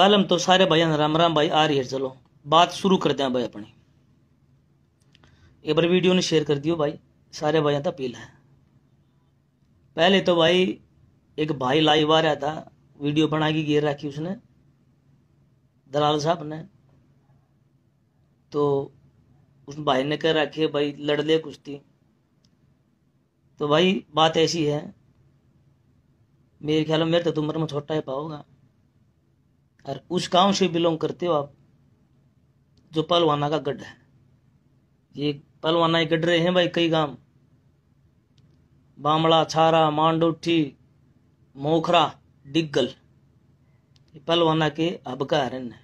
पहले हम तो सारे भाई राम राम भाई आ रही है चलो बात शुरू कर दें भाई अपनी एक बार वीडियो ने शेयर कर दियो भाई सारे भाई तो अपील है पहले तो भाई एक भाई लाइव आ रहा था वीडियो बना के घेर रखी उसने दलाल साहब ने तो उस भाई ने कह रखी भाई लड़ ले कुश्ती तो भाई बात ऐसी है मेरे ख्याल में मेरे तो तुम्हारे में छोटा ही पाओगा और उस गांव से बिलोंग करते हो आप जो पलवाना का गढ़ है ये पलवाना गढ़ रहे हैं भाई कई गांव बामड़ा छारा मांडोठी मोखरा डिग्गल ये पलवाना के हबका हरन है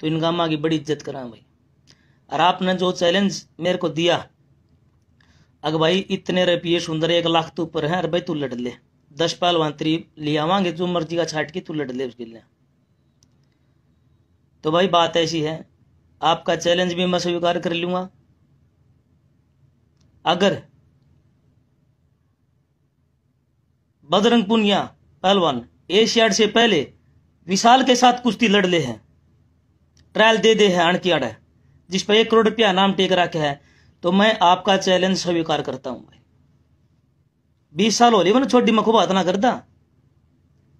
तो इन गांव की बड़ी इज्जत करा भाई और आपने जो चैलेंज मेरे को दिया अगर भाई इतने रुपये सुंदर एक लाख तो ऊपर है अरे भाई तू लड़ ले दस पहलवान तेरी ले आवांगे जो मर्जी का छाट के तू लड़ ले उसके लिए तो भाई बात ऐसी है आपका चैलेंज भी मैं स्वीकार कर लूंगा अगर बजरंग पुनिया पहलवान एशियाड से पहले विशाल के साथ कुश्ती लड़ ले हैं ट्रायल दे दे है अणकियाड है जिस पर एक करोड़ रुपया नाम टेक रखे है तो मैं आपका चैलेंज स्वीकार करता हूं भाई बीस साल हो रही मैंने छोटी मखूबा ना करता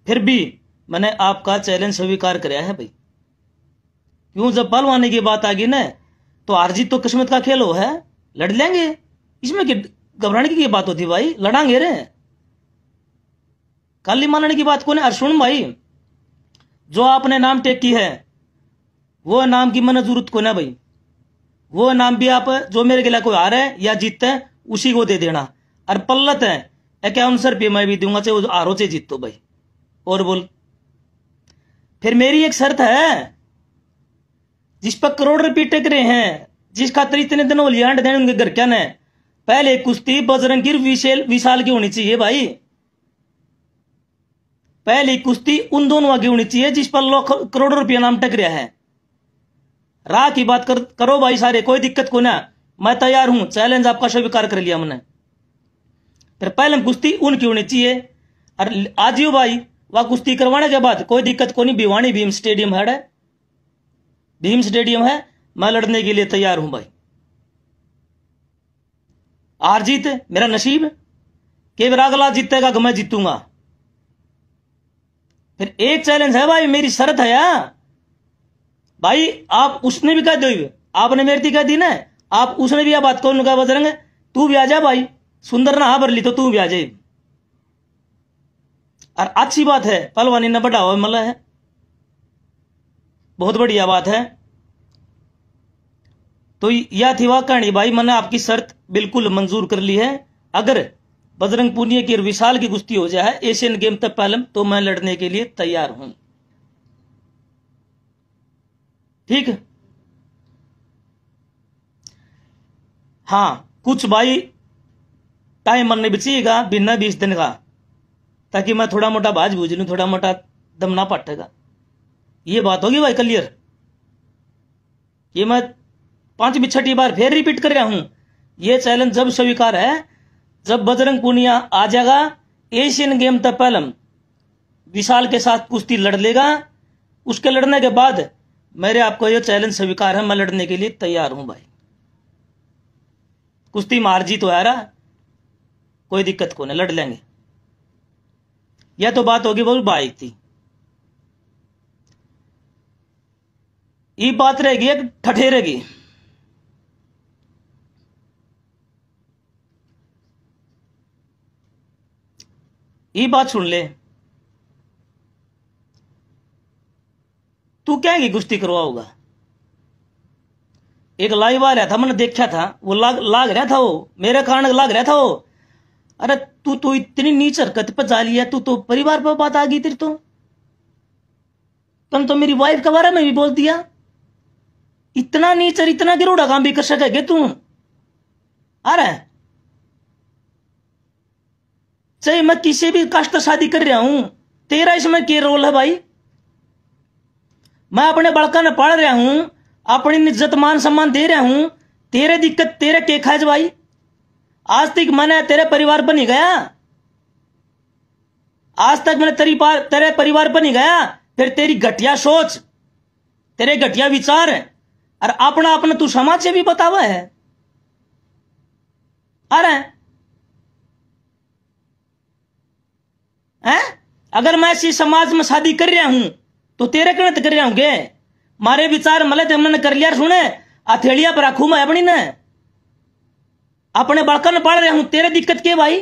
फिर भी मैंने आपका चैलेंज स्वीकार कराया है भाई क्यों जब पहलवानी की बात आ गई ना तो आरजी तो किस्मत का खेल हो है लड़ लेंगे इसमें घबराने की, बात होती भाई लड़ांगे रे काली मानने की बात कौन है अर्शुन भाई जो आपने नाम टेक की है वो नाम की मन जरूरत को ना भाई वो नाम भी आप जो मेरे के लिए कोई हार है या जीतते है उसी को दे देना और पल्लत है इक्यावन सौ रुपये मैं भी दूंगा चाहे वो आरोप जीत तो भाई और बोल फिर मेरी एक शर्त है जिस पर करोड़ रुपये रहे हैं जिस खातर इतने दिनों हंड देने उनके घर क्या है पहले कुश्ती बजरंगीर विशेल विशाल की होनी चाहिए भाई पहली कुश्ती उन दोनों की होनी चाहिए जिस पर करोड़ों रुपया नाम रहा है राह की बात कर, करो भाई सारे कोई दिक्कत को ना मैं तैयार हूं चैलेंज आपका स्वीकार कर लिया मैंने फिर पहले कुश्ती उनकी होनी चाहिए और आजियो भाई वह कुश्ती करवाने के बाद कोई दिक्कत को नहीं भिवानी भीम स्टेडियम है भीम स्टेडियम है मैं लड़ने के लिए तैयार हूं भाई आर जीत मेरा नसीब के अगला जीतेगा कि तो मैं जीतूंगा फिर एक चैलेंज है भाई मेरी शर्त है या हाँ। भाई आप उसने भी कह दो आपने मेरे कह दी ना आप उसने भी यह बात कौन का बजरंग तू भी आ जा भाई सुंदर ना भर ली तो तू भी आ जाए और अच्छी बात है पलवानी ने बढ़ावा मल है बहुत बढ़िया बात है तो यह थी वह कहानी भाई मैंने आपकी शर्त बिल्कुल मंजूर कर ली है अगर बजरंग पूनिया की और विशाल की कुश्ती हो जाए एशियन गेम तक पहले तो मैं लड़ने के लिए तैयार हूं ठीक हाँ कुछ भाई टाइम मन नहीं बचिएगा बिना बीस दिन का ताकि मैं थोड़ा मोटा बाज बूझ लू थोड़ा मोटा दमना पटेगा ये बात होगी भाई क्लियर ये मैं पांचवी छठी बार फिर रिपीट कर रहा हूं ये चैलेंज जब स्वीकार है जब बजरंग पूनिया आ जाएगा एशियन गेम तक पहले विशाल के साथ कुश्ती लड़ लेगा उसके लड़ने के बाद मेरे आपको यह चैलेंज स्वीकार है मैं लड़ने के लिए तैयार हूं भाई कुश्ती मारजी तो आ रहा कोई दिक्कत को नहीं लड़ लेंगे यह तो बात होगी बहुत बाइक थी ये बात रहेगी एक ठठेरे की ये बात सुन ले तू क्या कुश्ती करवाओगा एक लाइव आ रहा था मैंने देखा था वो लाग लाग रहा था वो मेरे कारण लाग रहा था वो अरे तू तो इतनी नीच हरकत पर जा लिया तू तो परिवार पर बात आ गई तेरी तो तुम तो मेरी वाइफ के बारे में भी बोल दिया इतना नीच और इतना गिरोड़ा काम भी कर सके गे तू अरे चाहे मैं किसी भी कष्ट तो शादी कर रहा हूं तेरा इसमें क्या रोल है भाई मैं अपने बड़का ने पढ़ रहा हूं अपनी इज्जत मान सम्मान दे रहा हूं तेरे दिक्कत तेरे के खाज भाई आज तक मैंने तेरे परिवार पर नहीं गया आज तक मैंने तेरी तेरे परिवार पर नहीं गया फिर तेरी घटिया सोच तेरे घटिया विचार है और अपना अपना तू समाज से भी बतावे है अरे हैं अगर मैं इसी समाज में शादी कर रहा हूं तो तेरे तो कर रहा हूं मारे विचार मले तो हमने कर लिया सुने अथेड़िया पर आखू मैं अपनी ने अपने बड़कन पाल रहा हूं तेरे दिक्कत के भाई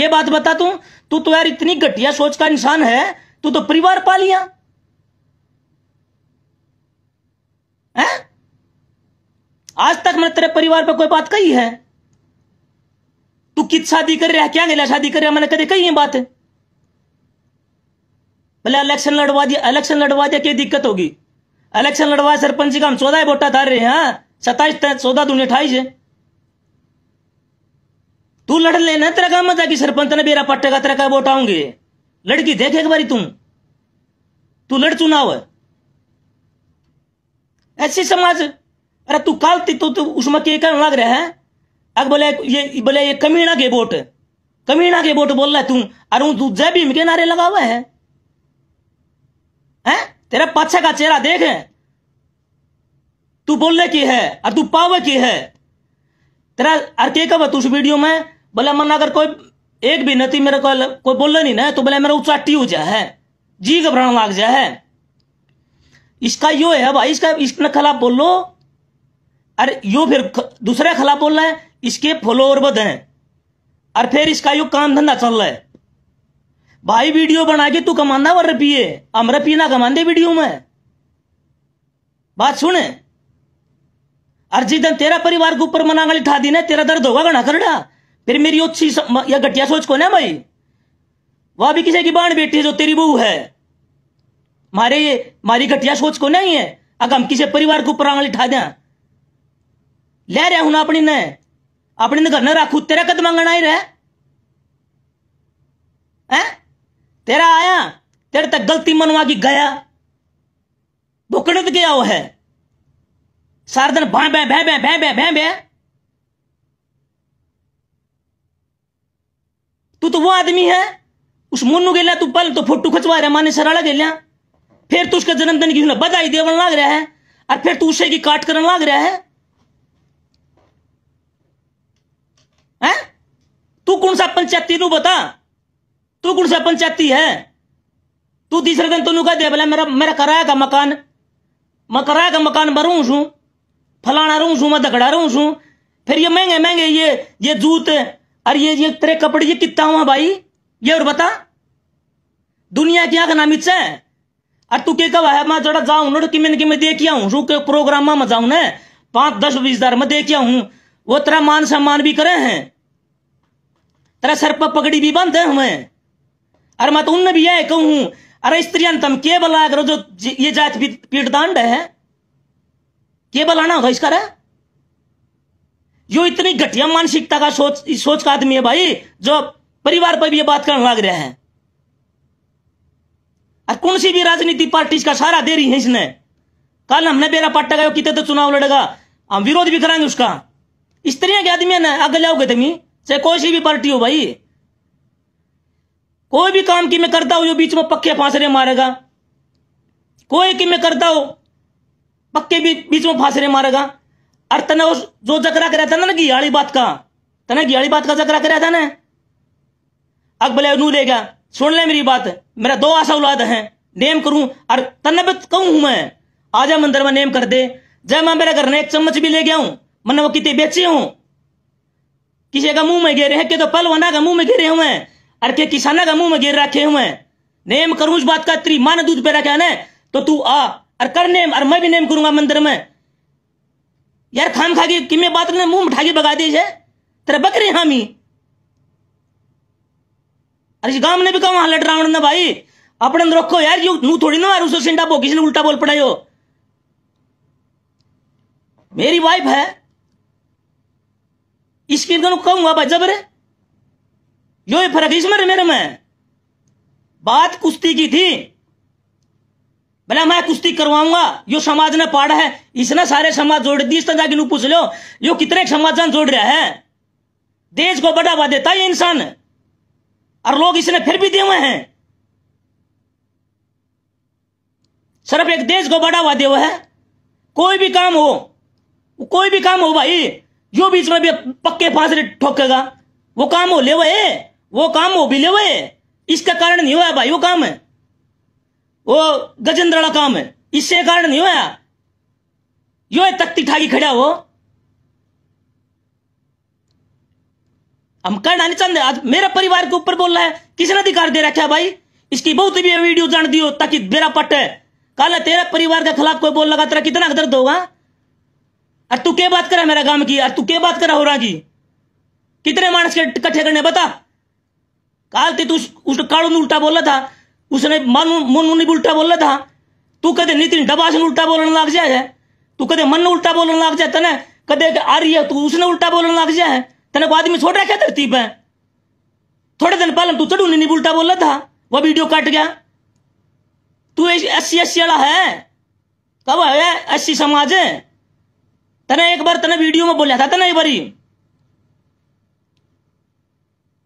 ये बात बता तू तू तो यार इतनी घटिया सोच का इंसान है तू तो परिवार पा लिया है आज तक मैंने तेरे परिवार पे कोई बात कही है तू कित शादी कर रहा है क्या गेला शादी कर रहा मैंने कदे कही है बात भले इलेक्शन लड़वा दिया इलेक्शन लड़वा दिया क्या दिक्कत होगी इलेक्शन लड़वा सरपंच का हम चौदह वोटा धार रहे हैं हाँ? सताइस चौदह दून अठाईस तू लड़ लेना तेरा काम मजा कि सरपंच ने बेरा पट्टे का तेरा का वोट आऊंगे लड़की देख एक बारी तुम तू लड़ चुनाव है ऐसी समाज अरे तू काल तो, तो उसमें के कारण लग रहा है अग बोले ये बोले ये कमीना के वोट कमीना के वोट बोल रहा है तू अरे तू जय भीम के नारे लगा हुआ है हैं तेरा पाछा का चेहरा देख तू बोलने की है और तू पावे की है तेरा अरे के कब उस वीडियो में बोले मन अगर कोई एक भी नती मेरे को कोई बोल नहीं ना तो बोले मेरा उचाटी हो जाए जी घबराने लग जाए इसका यो है भाई इसका इसके खिलाफ बोल लो अरे यो फिर दूसरे खिलाफ बोल रहा है इसके फॉलोअर बद हैं और फिर इसका यो काम धंधा चल रहा है भाई वीडियो बना के तू कमाना वर पिए हमरा पीना कमान दे वीडियो में बात सुने और जिस दिन तेरा परिवार के ऊपर गली ठा दी ना तेरा दर्द होगा घना खरडा फिर मेरी अच्छी या घटिया सोच को ना भाई वह भी किसी की बाढ़ बेटी है जो तेरी बहू है मारे मारी घटिया सोच को नहीं है अगर हम किसी परिवार को प्राण ठा दें ले रहे हूं अपनी ने अपनी ने घर न राखू तेरा कद मांगना ही रहे है? तेरा आया तेरे तक गलती मनवा की गया भुकड़ गया वो है सारा दिन भाई भै भै भै भै भै भै भै तू तो वो आदमी है उस मुन्नू गेला तू पल तो फोटो खचवा रहा माने सराला गेलिया फिर तू तो उसका जन्मदिन किसी ने बधाई देवन लग रहा है और फिर तू तो उसे की काट करने लग रहा है तू कौन सा पंचायती नू बता तू कौन सा पंचायती है तू तीसरे दिन तेन तो कह दे बोला मेरा मेरा कराया का मकान मैं कराया का मकान में छू फलाना रहू छू मैं दगड़ा रहू छू फिर ये महंगे महंगे ये ये जूत और ये ये तेरे कपड़े ये कितना हुआ भाई ये और बता दुनिया की आंख नामिच है अरे तू के कब है मैं जरा जाऊं ना कि मैंने मैं देखिया आऊं रुक के प्रोग्राम में जाऊं ना पांच दस बीस हजार में देखिया आऊं वो तेरा मान सम्मान भी करे हैं तेरा सर पर पगड़ी भी बंद है हमें अरे मैं तो उनने भी यह कहूं अरे स्त्री तम केवल आकर जो ये जात पीठदांड है केवल आना होगा इसका रहा यो इतनी घटिया मानसिकता का सोच सोच का आदमी है भाई जो परिवार पर भी ये बात करने लग रहे हैं और कौन सी भी राजनीति पार्टी का सारा देरी है इसने कल हमने बेरा पट्टा गया कितने तो चुनाव लड़ेगा हम विरोध भी करेंगे उसका इस तरह के आदमी ना आगे लाओगे तुम्हें चाहे कोई सी भी पार्टी हो भाई कोई भी काम की मैं करता हूं जो बीच में पक्के फांसरे मारेगा कोई की मैं करता हूं पक्के भी बीच में फांसरे मारेगा और तना जो जकरा कर ना ना घियाली बात का तना घियाली बात का जकरा कराया था ना अकबले नू गया सुन ले मेरी बात मेरा दो आशा औलाद है नेम करूं और तन्नबत कहूं हूं मैं आ जा मंदिर में नेम कर दे जय मैं मेरे घर ने एक चम्मच भी ले गया हूं मैंने वो कितने बेचे हूं किसी का मुंह में घेरे है के तो पलवाना का मुंह में घेरे हुए और के किसाना का मुंह में घेर रखे हुए नेम करूं उस बात का तेरी मान दूध पे रखा है तो तू आ और कर नेम और मैं भी नेम करूंगा मंदिर में यार खाम खा के कि मैं बात ने मुंह उठा के बगा दीजिए तेरा बकरी हामी अरे गांव ने भी कहा लट रावण ने भाई अपने अंदर रखो यार यू नू थोड़ी ना उसे सिंटा सिंडा किसी ने उल्टा बोल पड़ा यो मेरी वाइफ है इसकी कहूंगा भाई जबरे यो ये फर्क इसमें रे मेरे में बात कुश्ती की थी भला मैं कुश्ती करवाऊंगा यो समाज ने पाड़ा है इसने सारे समाज जोड़ दी इस जाके नू पूछ लो यो कितने समाज जोड़ रहा है देश को बढ़ावा देता है इंसान और लोग इसने फिर भी देवे हैं सिर्फ एक देश को बड़ा हुआ देव है कोई भी काम हो कोई भी काम हो भाई जो बीच में भी पक्के फांसरे ठोकेगा वो काम हो ले वे वो काम हो भी ले वे इसका कारण नहीं हुआ भाई वो काम है वो गजेंद्र काम है इससे कारण नहीं हुआ यो तख्ती ठाकी खड़ा हो हम कहना नहीं चाहते आज मेरे परिवार के ऊपर बोल रहा है किसने अधिकार दे रखा है भाई इसकी बहुत भी वीडियो जान दियो ताकि बेरा है कल तेरा परिवार के खिलाफ कोई बोल लगा तेरा कितना दर्द होगा और तू क्या बात करा मेरा गांव की और तू क्या बात करा हो रहा की कितने मानस के इकट्ठे करने बता कल ते तू उस कालू ने उल्टा बोला था उसने मोनू ने भी उल्टा बोला था तू कदे नितिन डबास ने उल्टा बोलने लग जाए तू कदे मन उल्टा बोलने लग जाए ना कदे आ रही है तू उसने उल्टा बोलने लग जाए तेने तनक आदमी छोड़ रखा धरती पे थोड़े दिन पहले तू चढ़ू नहीं उल्टा बोला था वह वीडियो कट गया तू एस सी वाला है कब है अस्सी समाज है तने एक बार तने वीडियो में बोला था तने एक बारी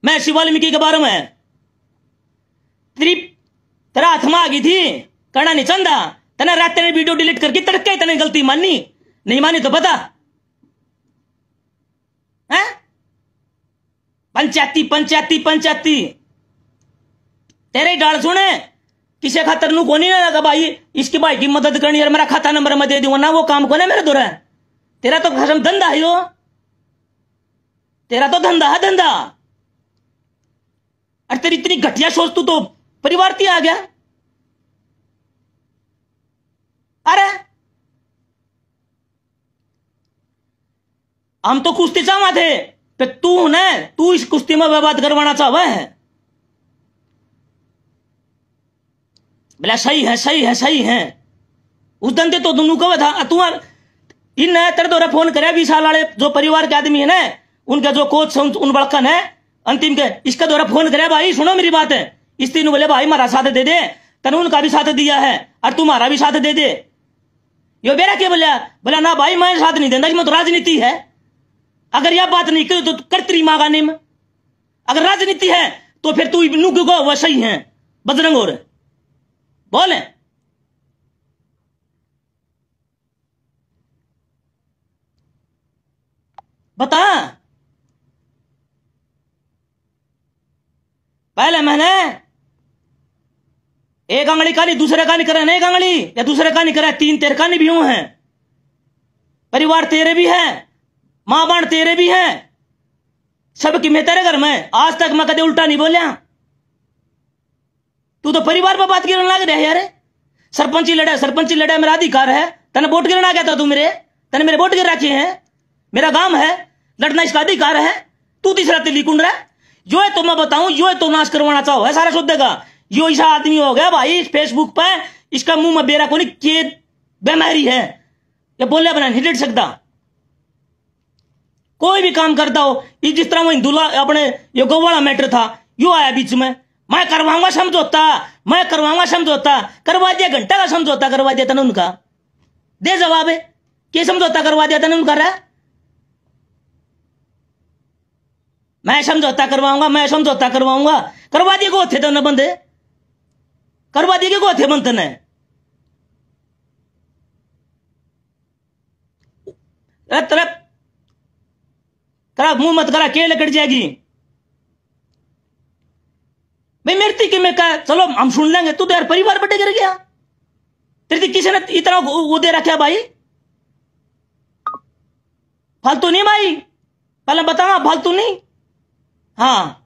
मैं शिव वाल्मीकि के बारे में तेरी तेरा हाथ में आ गई थी करना नहीं चंदा तने रात तेरे वीडियो डिलीट करके तड़के तेने गलती माननी नहीं मानी तो पता पंचायती पंचायती पंचायती तेरे डाल सुने किसे खातर नु कोनी ना लगा भाई इसकी भाई की मदद करनी यार मेरा खाता नंबर में दे दूंगा ना वो काम को ना मेरे दूर तेरा तो खसम धंधा है तेरा तो धंधा है धंधा अरे तेरी इतनी घटिया सोच तू तो परिवार ती आ गया अरे हम तो खुश थे पे तो तू ने तू इस कुश्ती में बर्बाद करवाना चाहवा है बोला सही है सही है सही है उस दिन तो दोनों कब था तू इन तेरे द्वारा फोन करे साल वाले जो परिवार के आदमी है ना उनका जो कोच है उन बड़कन है अंतिम के इसका द्वारा फोन करे भाई सुनो मेरी बात है इस दिन बोले भाई मारा साथ दे दे तने उनका भी साथ दिया है और तुम्हारा भी साथ दे दे यो बेरा क्या बोला बोला ना भाई मैं साथ नहीं देना तो राजनीति है अगर यह बात नहीं करो तो करतरी मांगाने में अगर राजनीति है तो फिर तू इबनू को वह सही है बजरंग और बोले बता पहले मैंने एक अंगड़ी का नहीं दूसरे का नहीं करा एक अंगड़ी या दूसरे का नहीं करा तीन तेरे का नहीं भी हूं है परिवार तेरे भी है मां बाण तेरे भी हैं कि मैं तेरे घर में आज तक मैं कदे उल्टा नहीं बोलिया तू तो परिवार पर बात गिरने लग रहा है यार सरपंच लड़ा सरपंच लड़ा मेरा अधिकार है तने वोट गिरना था तू मेरे तने मेरे वोट गिर रखे हैं मेरा गांव है लड़ना इसका अधिकार है तू तीसरा तिली कुंड रहा जो है तो मैं बताऊं जो है तो नाश करवाना चाहो है सारा शुद्ध का यो ऐसा आदमी हो गया भाई फेसबुक पर इसका मुंह में बेरा कोनी के बेमारी है ये बोले बना नहीं डिट सकता कोई भी काम करता हो ये जिस तरह वही दूल्हा अपने ये गोवाड़ा मैटर था यो आया बीच में मैं करवाऊंगा समझौता मैं करवाऊंगा समझौता करवा दिया घंटा का समझौता करवा दिया था ना उनका दे जवाब है क्या समझौता करवा दिया था ना उनका रहा मैं समझौता करवाऊंगा मैं समझौता करवाऊंगा करवा दिए गोथे तो बंदे करवा दिए गोथे बंद ने तरफ करा मुंह मत करा के लकड़ जाएगी भाई मेरे कि मैं कहा चलो हम सुन लेंगे तू तो यार परिवार बटे गिर गया तेरे तो किसी ने इतना वो दे रखा भाई फालतू नहीं भाई पहले बतावा फालतू नहीं हाँ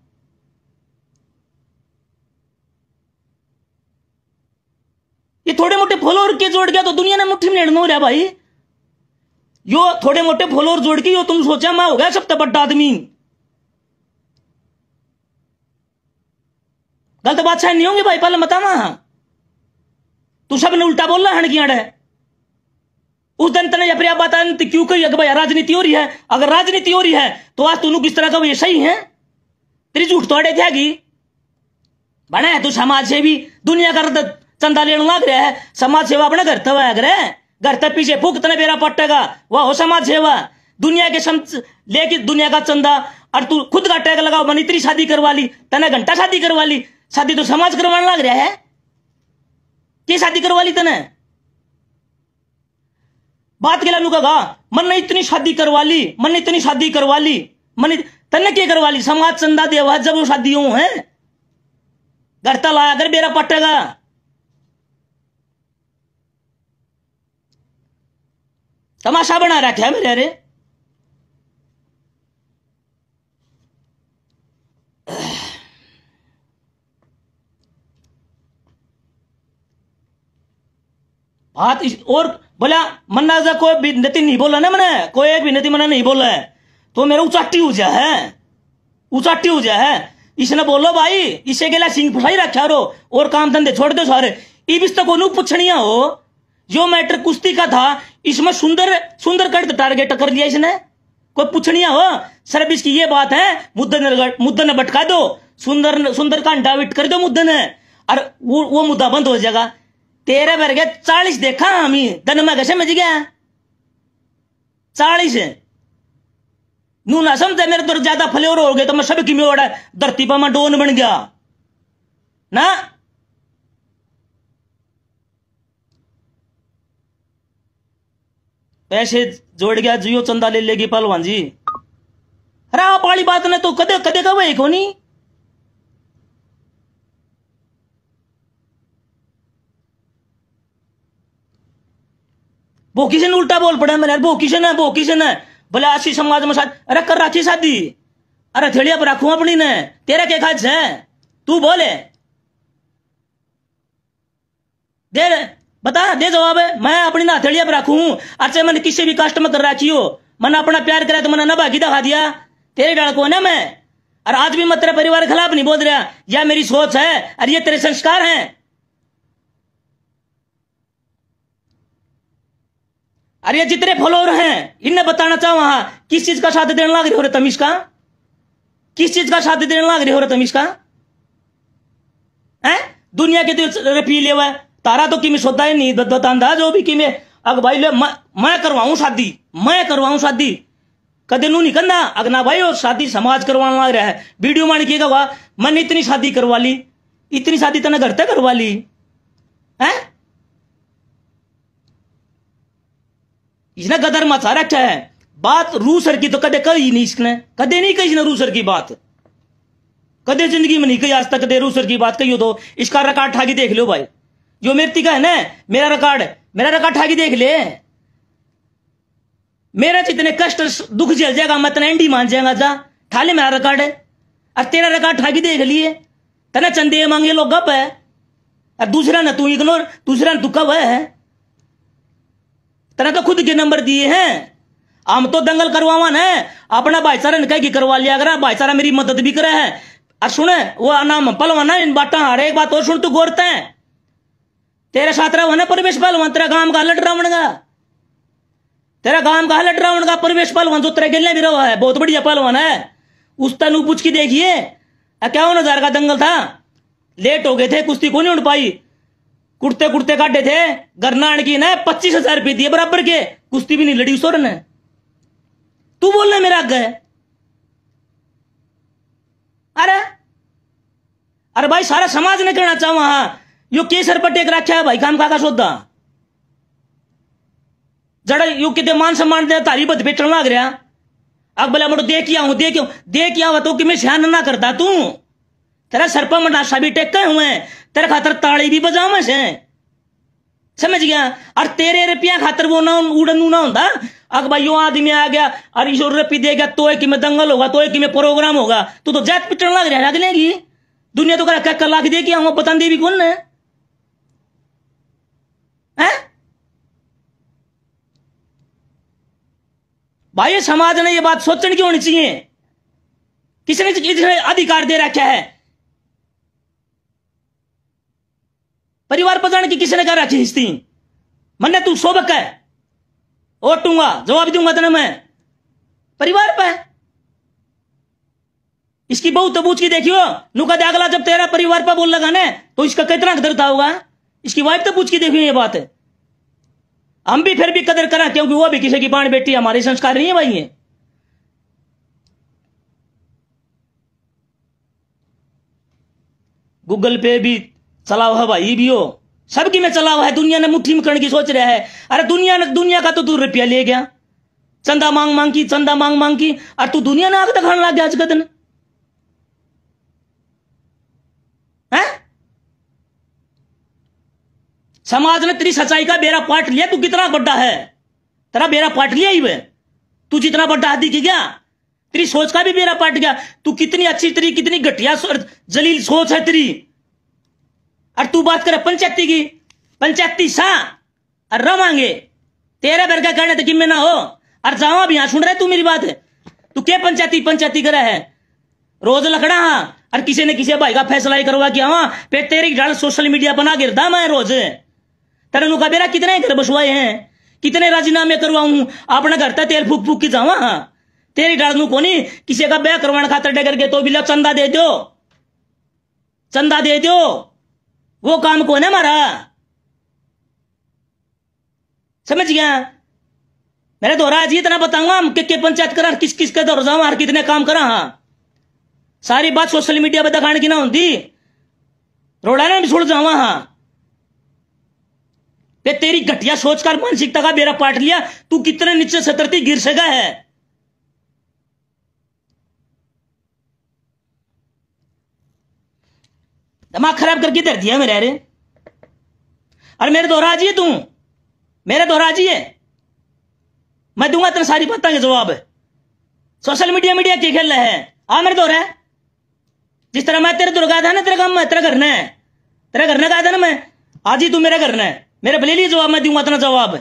ये थोड़े मोटे फॉलोअर के जोड़ गया तो दुनिया ने मुठ्ठी में हो रहा भाई यो थोड़े मोटे फॉलोअर जोड़ के यो तुम सोचा मैं हो गया सबसे बड़ा आदमी गलत बादशाह नहीं होंगे भाई पहले मता वहां तू ने उल्टा बोल रहा हण की है उस दिन तेने अपने आप बता क्यों कही अगर भाई राजनीति हो रही है अगर राजनीति हो रही है तो आज तुम किस तरह का ये सही है तेरी झूठ तो अड़े थे बना है तू समाज सेवी दुनिया का चंदा लेना लग रहा है समाज सेवा अपना करता हुआ अगर है घर भूख तने बेरा पट्टेगा वह हो समाज सेवा दुनिया के लेके दुनिया का चंदा और तू खुद का टैग लगाओ मन इतनी शादी करवा ली तने घंटा शादी करवा ली शादी तो समाज करवाने लग रहा है ये शादी करवा ली तने बात के लालू का ने इतनी शादी करवा ली मन इतनी शादी करवा ली मन तने क्या करवा ली समाज चंदा देवा जब शादी हूं है घर लाया कर बेरा पट्टेगा तमाशा बना रखे है मेरे अरे बात इस, और बोला मन्ना जा कोई भी नती नहीं बोला ना मैंने कोई एक भी नती मना नहीं बोला है तो मेरा उचाटी हो जा है उचाटी हो जा है इसने बोलो भाई इसे गेला सिंह फसाई रखा रो और काम धंधे छोड़ दो सारे ई तो कोई पूछनिया हो जो मैटर कुश्ती का था इसमें सुंदर सुंदरगढ़ टारगेट कर लिया इसने कोई पूछनिया हो सर्विस की ये बात है मुद्दे मुद्दे ने भटका दो सुंदर का डाविट कर दो मुद्दे ने और वो वो मुद्दा बंद हो जाएगा तेरह भर गया चालीस देखा हम धन में कैसे मच गया चालीस नू ना समझे मेरे तो ज्यादा फ्लेवर हो गए तो मैं सब किमी मेरा धरती पर मैं डोन बन गया ना पैसे जोड़ गया जियो चंदा ले लेगी पहलवान जी अरे आप वाली बात ने तो कदे कदे का वही कोनी वो किशन उल्टा बोल पड़ा मैंने वो किशन है वो किशन है भले आशी समाज में शादी अरे कर राखी शादी अरे थेड़िया पर रखू अपनी ने तेरा क्या खाच है तू बोले दे बता दे जवाब है मैं अपनी ना हथेड़िया पर रखू अच्छा मैंने किसी भी कष्ट में कर रखी हो मैंने अपना प्यार करा तो मैंने ना भागी दिखा दिया तेरे को ना मैं और आज भी मैं तेरे परिवार खिलाफ नहीं बोल रहा यह मेरी सोच है और ये तेरे संस्कार हैं अरे जितने फॉलोअर हैं इन्हें बताना चाहो हाँ किस चीज का साथ देने लग रही हो रे तमीज का किस चीज का साथ देने लग रही हो रे तमीज का है दुनिया के तो पी लेवा तारा तो किमी सोता ही नहीं बतांदा जो भी किमे अग भाई ले मैं, करवाऊ करवाऊं शादी मैं करवाऊ शादी कदे नू नहीं करना अग ना भाई और शादी समाज करवा लग रहा है वीडियो मान के वाह मैंने इतनी शादी करवा ली इतनी शादी तेना घर तक करवा ली है इसने गदर मचा रखा है बात रूसर की तो कदे कही नहीं इसने कदे नहीं कही इसने रूसर की बात कदे जिंदगी में नहीं कही आज तक कदे रूसर की बात कही हो तो इसका रिकॉर्ड ठाकी देख लो भाई जो व्यक्ति का है ना मेरा रिकॉर्ड मेरा रिकॉर्ड ठाकी देख ले मेरा जितने तो कष्ट दुख झेल जाएगा मैं इतना एंडी मान जाएगा जा ठा ले मेरा रिकॉर्ड है और तेरा रिकॉर्ड ठाकी देख लिए तेना चंदे मांगे लोग गप है और दूसरा ना तू इग्नोर दूसरा ना दुखा वह है तेना तो खुद के नंबर दिए हैं हम तो दंगल करवावा ना अपना भाईचारा ने कह की करवा लिया करा भाईचारा मेरी मदद भी करे है और सुने वो नाम पलवाना इन बाटा हर एक बात और सुन तू गोरता है तेरे छात्रा वना परमेश पहलवान तेरा गांव का हलट का तेरा गांव का हलट रावणगा परमेश पहलवान जो तेरे गिलने भी रहा है बहुत बढ़िया पहलवान है उस तनु पूछ की देखिए क्या हो नजार का दंगल था लेट हो गए थे कुश्ती को नहीं उड़ पाई कुर्ते कुर्ते काटे थे गरनाण की ना पच्चीस हजार रुपये दिए बराबर के कुश्ती भी नहीं लड़ी उस ने तू बोलना मेरा आगे अरे अरे भाई सारा समाज ने कहना चाहो हाँ यो केसर पर टेक राख्या भाई काम काका सोदा जड़ा यो किती मान सम्मान दे तारी बद भेटण लाग रहा अग बोला मोटो देख आऊ देख देख आ तो कि मैं सहन ना करता तू तेरा सर पर मनाशा भी टेके हुए तेरे खातर ताली भी मैं से समझ गया और तेरे रुपया खातर वो ना उड़न ना होता अग भाई यो आदमी आ गया और इस दे देगा तो एक कि दंगल होगा तो एक में प्रोग्राम होगा तू तो जात पिटन लग रहा है की दुनिया तो कर लाख दे के आऊ बता भी कौन है भाई समाज ने ये बात सोचने की होनी चाहिए किसने किसने अधिकार दे रखा है परिवार पता की किसने कर रखी हिस्ती मन तू शोभक है ओटूंगा जवाब दूंगा तेना मैं परिवार पर इसकी बहुत तबूच की देखियो नुका अगला जब तेरा परिवार पर बोल लगा ना तो इसका कितना दर्द होगा इसकी वाइफ तो पूछ के देखियो ये बात है हम भी फिर भी कदर करें क्योंकि वो भी किसी की बाण बेटी हमारे संस्कार नहीं है भाई है गूगल पे भी चलाओ है भाई भी हो सबकी में चला हुआ है दुनिया ने मुठ्ठी में करने की सोच रहा है अरे दुनिया ने दुनिया का तो तू रुपया ले गया चंदा मांग मांग की चंदा मांग मांग की और तू दुनिया ने आग दिखाने लग गया आज का दिन है समाज ने तेरी सच्चाई का बेरा पाट लिया तू कितना बड्डा है तेरा बेरा पाट लिया ही वे तू जितना बड्डा है की क्या तेरी सोच का भी बेरा पाट गया तू कितनी अच्छी तेरी कितनी घटिया जलील सोच है तेरी और तू बात करे पंचायती की पंचायती सा और र मांगे तेरा बरगा करने तक तो में ना हो और जावा भी यहां सुन रहे तू मेरी बात तू क्या पंचायती पंचायती करे है रोज लकड़ा हाँ और किसी ने किसी भाई का फैसला ही करवा कि हाँ फिर तेरी डाल सोशल मीडिया बना गिरदा मैं रोज तेरे का बेरा कितने घर बसवाए हैं कितने राजीनामे करवाऊ अपने घर तक तो तेल फूक फूक के जावा हाँ तेरी डालू को नहीं किसी का ब्याह करवाने खातर डे करके तो भी चंदा दे दो चंदा दे दो वो काम कौन है मारा समझ गया मेरे तो राज इतना बताऊंगा हम के, के पंचायत करा किस किस के दौर जाऊ कितने काम करा हाँ सारी बात सोशल मीडिया पर दिखाने की ना होती रोड़ा ने भी छोड़ जावा हाँ बे तेरी घटिया सोचकर मानसिकता का बेरा पाट लिया तू कितने नीचे सतरती गिर सका है दिमाग खराब करके धर दिया मेरे अरे अरे मेरे दोहरा तो जी तू मेरे दोहरा तो जी है मैं दूंगा तेरे सारी बातों के जवाब सोशल मीडिया मीडिया क्या खेल रहा है आ मेरे दोहरा तो जिस तरह मैं तेरे दुर्गा था ना तेरा काम मैं तेरा करना है तेरा करना कहा था ना मैं आज ही तू मेरा घर है मेरे भले जवाब मैं दूंगा इतना जवाब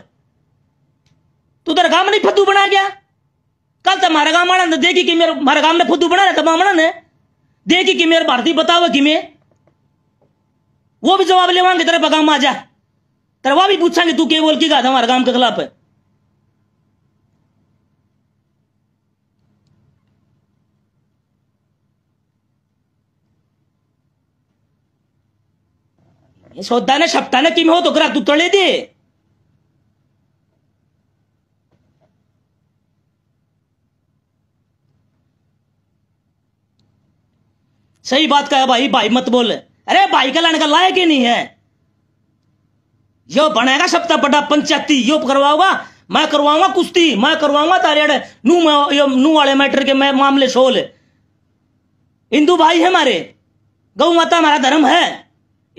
तू तेरा गांव नहीं फतू बना गया कल तो मारा गांव ने देखी कि मेरे मारा गांव ने फतू बना रहा तमाम तो ने देखी कि मेरे भारतीय बताओ कि मैं वो भी जवाब ले तेरे बगाम आ जा तेरा वह भी पूछांगे तू के बोल के गा था हमारे गांव के खिलाफ है ಶೋಧಾನ ಶಬ್ದಾನ हो तो ಗ್ರ दुतले दे सही बात कहा भाई भाई मत बोल अरे भाई का लाने का लायक ही नहीं है यो बनाएगा सप्ताह बड़ा पंचायती यो करवाऊंगा मैं करवाऊंगा कुश्ती मैं करवाऊंगा तारे नू नू वाले मैटर के मैं मामले सोल हिंदू भाई है हमारे गौ माता हमारा धर्म है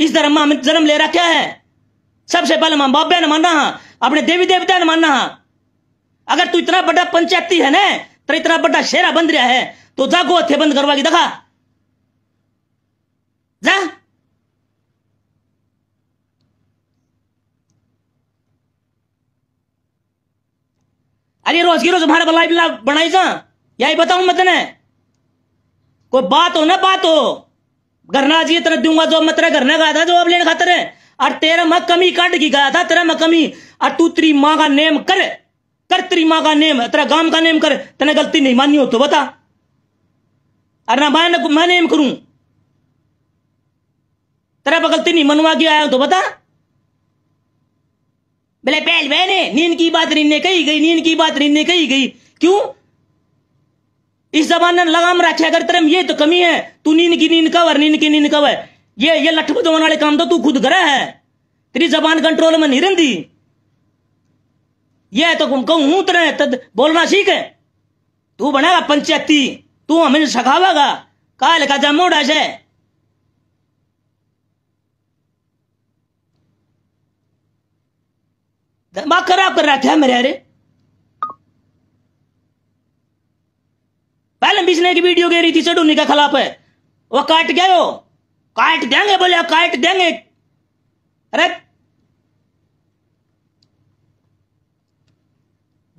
इस धर्म में जन्म ले रखा है सबसे पहले हम बाबे ने मानना अपने देवी देवता ने मानना अगर तू इतना बड़ा पंचायती है ना तो इतना बड़ा शेरा बन रहा है तो जागो हथे बंद करवा की दिखा जा अरे रोज की रोज हमारा बलाई बनाई जा यही बताऊ मैं तेने कोई बात हो ना बात हो घरना आज की तरह दूंगा जो मैं तेरा घरना गया था जो लेने खातर है और तेरा मैं कमी काट की गया था तेरा मैं कमी और तू तेरी माँ का नेम कर कर तेरी माँ का नेम तेरा गांव का नेम कर तेने गलती नहीं मानी हो तो बता अरे ना मैं मैं नेम करूं तेरा गलती नहीं मनवा के आया हो तो बता बोले पहल बहने नींद की बात रीन कही गई नींद की बात रीन कही गई क्यों इस जमाने लगाम रखे अगर तेरे में ये तो कमी है तू नींद की नींद कवर नींद की नींद कवर ये ये लठ वाले काम तो तू खुद करे है तेरी जबान कंट्रोल में नहीं रहती ये तो कहूं तेरे तद बोलना सीख है तू बनेगा पंचायती तू हमें सखावेगा काल का जमोड़ ऐसे दिमाग खराब कर रहा था मेरे अरे पहले बिजने की वीडियो गेरी रही थी चडूनी के खिलाफ है वो काट गए हो काट देंगे बोले काट देंगे अरे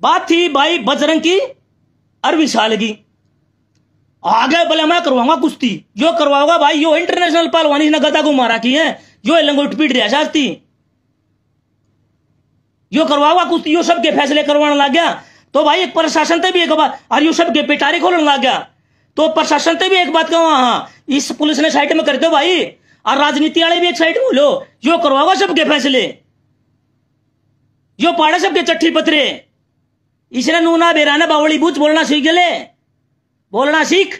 बात थी भाई बजरंग की अरविंद साल की आगे बोले मैं करवाऊंगा कुश्ती यो करवाऊंगा भाई यो इंटरनेशनल पहलवानी ने गदा को मारा की है यो लंगोट पीट दिया शास्ती यो करवाऊंगा कुश्ती यो सबके फैसले करवाने लग गया तो भाई एक प्रशासन से भी एक बात अरे यू सब पिटारे खोलने लग गया तो प्रशासन से भी एक बात कहो हाँ, हाँ इस पुलिस ने साइड में कर दो भाई और राजनीति वाले भी एक साइड में बोलो जो करवाओ सबके फैसले जो पाड़ा सबके चट्ठी पत्रे इसने नूना बेराना बावड़ी बूझ बोलना सीख गले बोलना सीख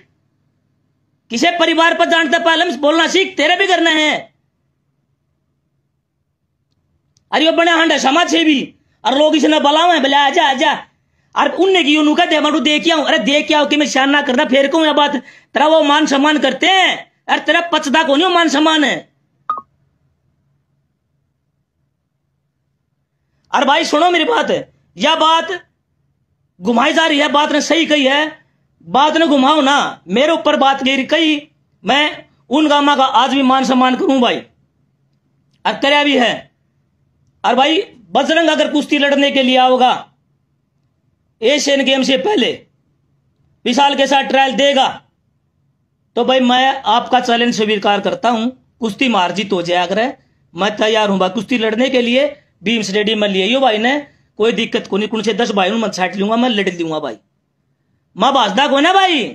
किसे परिवार पर जानते पालम बोलना सीख तेरे भी करना है अरे बने हांडा समाज से भी और लोग इसने बलावा है बोले आजा आजा अरे उनने की यूं कहा मारू दे क्या अरे दे क्या मैं शान ना करना फिर कहूं यह बात तेरा वो मान सम्मान करते हैं अरे तेरा पचदा को नहीं मान सम्मान है अरे भाई सुनो मेरी बात यह बात घुमाई जा रही है बात ने सही कही है बात ने घुमाओ ना मेरे ऊपर बात गिर कही मैं उन गामा का आज भी मान सम्मान करूं भाई अरे तेरा भी है अरे भाई बजरंग अगर कुश्ती लड़ने के लिए आओगा एशियन गेम से पहले विशाल के साथ ट्रायल देगा तो भाई मैं आपका चैलेंज स्वीकार करता हूं कुश्ती मार्जित हो जाए अगर मैं तैयार हूं भाई कुश्ती लड़ने के लिए भीम स्टेडियम में लिए भाई ने कोई दिक्कत को नहीं कुछ दस भाई मैं छाट लूंगा मैं लड़ लूंगा भाई मैं बाजदा को ना भाई